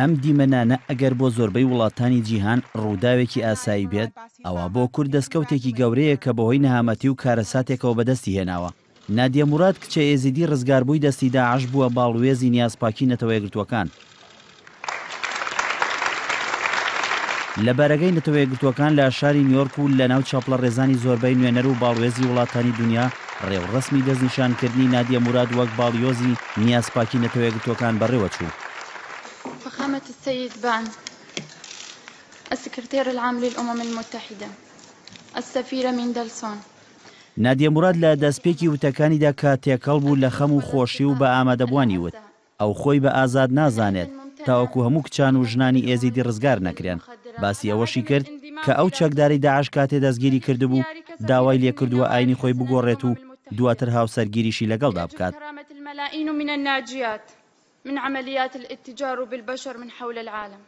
ئەم دیمەنانە ئەگەر بۆ زۆربەی وڵاتانی جیهان ڕووداوێکی ئاسایی بێت ئەوە بۆ کورد دەستکەوتێکی گەورەیە کە بەهۆی نەهامەتی و کارەساتێکەوە بەدەستی هێناوە نادیە مرات کچە ئێزیدی ڕزگاربووی دەستی داعش بووە باڵوێزی نیازپاکی نەتەوەیەگرتوەکان لە بەرەگەی نەتەوەیەگرتوەکان لە شاری نیۆرک و لە ناو چاپلە ڕێزانی زۆربەی نوێنەر و باڵوێزی وڵاتانی دنیا ڕێوڕسمی دەستنیشانکردنی نادیە مراد وەک باڵیۆزی نیازپاکی نەتەوەیەگرتوەکان بەڕێوە چوو سيد بان السكرتير العام للأمم المتحدة السفيرة مندلسون نادیە مراد لە دەستپێکی وتەکانیدا کە تێکەڵ بوو لە خەم و خۆشی و بە ئامادەبوانی وت ئەو خۆی بە ئازاد نازانێت تاوەکو هەموو کچان و ژنانی ئێزیدی ڕزگار نەکرێن باسی ئەوەشی کرد کە ئەو چەکداری داعش کاتێ دەستگیری کردبوو داوای لێ کردووە ئاینی خۆی بگۆڕێت و دواتر هاوسەرگیریشی لەگەڵدا بکات. من عملیات الاتجار بالبشر من حول العالم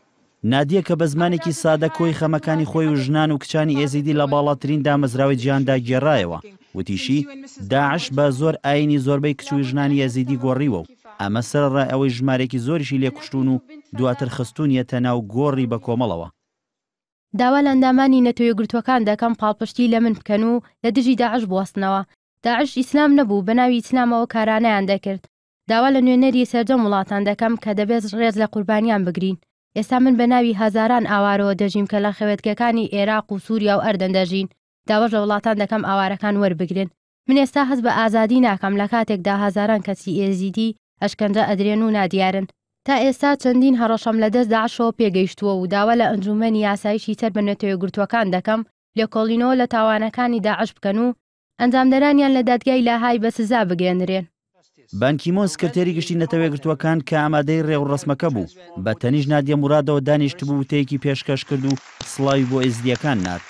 نادیە کە بە زمانێکی سادە کۆی خەمەکانی خۆی و ژنان و کچانی ئێزیدی لە باڵاترین دامەزراوی گیاندا گێڕایەوە وتیشی داعش بە زۆر ئاینی زۆربەی کچوی ژنانی ئێزیدی گۆڕیوە و ئەمە سەرڕای ئەوەی ژمارێکی زۆریشی لێکوشتون و دواتر خستونیەتە ناو گۆڕی بە کۆمەڵەوە داوا لە ئەندامانی نەتۆی گرتوەکان دەکەم پاڵپشتی لە من بکەن و لە دژی داعش بوەستنەوە داعش ئیسلام نەبوو بەناوی ئیسلامەوە کارانەیان دەکرد داوا لە نوێنەری سەرجەم وڵاتان دەکەم کە دەبێت ڕێز لە قوربانیان بگرین ئێستا من بە ناوی هزاران ئاوارەوە دەژیم کە لە خەوێتگەکانی عێراق و سووریا و ئەردەندەژین داوەژ لە وڵاتان دەکەم ئاوارەکان وەربگرن من ئێستا هەز بە ئازادی ناکەم لە کاتێکدا هزاران کەسی ئێزیدی ئەشکەنجە ئەدرێن و نادیارن تا ئێستا چەندین هەڕەشەم لە دەست داعشەوە پێگەیشتووە و داوا لە ئەنجومەنی یاسایشی تەر بنێتەوە گرتوەکان دەکەم لە کۆڵینەوە لە تاوانەکانی داعش بکەن و ئەنجامدەرانیان لە دادگای لاهای بە سزا بگەێنرێن بانکیمۆن سکرتێری گشتی نەتەوێگرتوەکان کە ئامادەی ڕێو ڕسمەکە بوو بە تەنیش نادیە مرادەوە دانیشت بوو تەیەکی پێشکەش کرد و سڵاوی بۆ ئێزدیەکان نات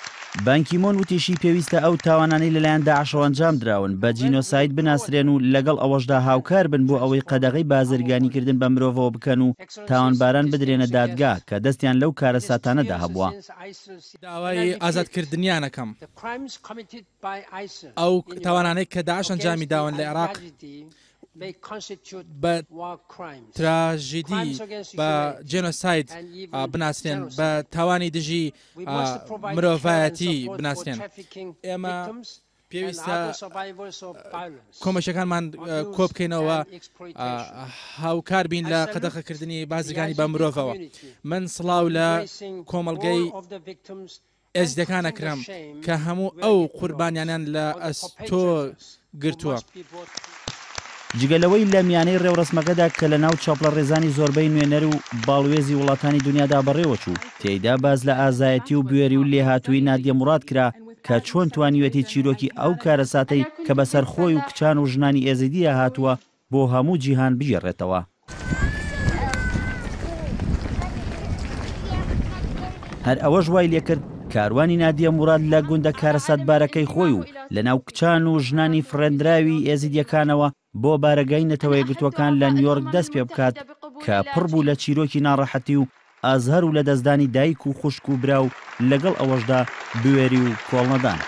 بانکیمۆن وتیشی پێویستە ئەو تاوانانەی لەلایەندا عشەوەنجام دراون بە جینۆسایت بناسرێن و لەگەڵ ئەوەشدا هاوکار بن بۆ ئەوەی قەدەغی بازرگانیکردن بە مرۆڤەوە بکەن و تاوانباران بدرێنە دادگا کە دەستیان لەو کارە ساتانەدا هەبووە داوای ئازادکردنیانەکەم ئەو تاوانانەی کە داعش ئەنجامی داون لە عێراق بە تراژیدی بە جێنۆسایت بناسرێن بە تاوانی دژی مرۆڤایەتی بناسرێن ئێمە پێویستە کۆمەشەکانمان کۆ بکەینەوە هاوکار بین لە قەدەخەکردنی بازرگانی بە مرۆڤەوە من سڵاو لە کۆمەلگەی ئێزدەکانەکرم کە هەموو ئەو قوربانیانیان لە ئەستۆ گرتووە. جگەلەوەی لە میانەی ڕێوڕسمەکەدا کە لە ناو چاپلە ڕێزانی زۆربەی نوێنەر و باڵوێزی وڵاتانی دنیادا بەڕێوە چوو تێیدا باز لە ئازایەتی و بوێری و لێهاتووی نادیە مراد کرا کە چۆن توانیوەتی چیرۆکی ئەو کارە ساتەی کە بەسەر خۆی و کچان و ژنانی ئێزیدیە هاتووە بۆ هەموو جیهان بژێڕێتەوە هەر ئەوە ژوای لێکرد کاروانی نادیە مراد لە گوندە کارە ساتبارەکەی خۆی و لە ناو کچان و ژنانی فرێنراوی ئێزیدیەکانەوە بۆ بارەگەی نەتەوەی گوتوەکان لە نیویۆرک دەست پێ بکات کە پڕبوو لە چیرۆکی ناڕەحەتی و ئازهر و لە دەستدانی دایک و خوشک و براو لەگەڵ ئەوەشدا بوێری و کۆڵنەدان.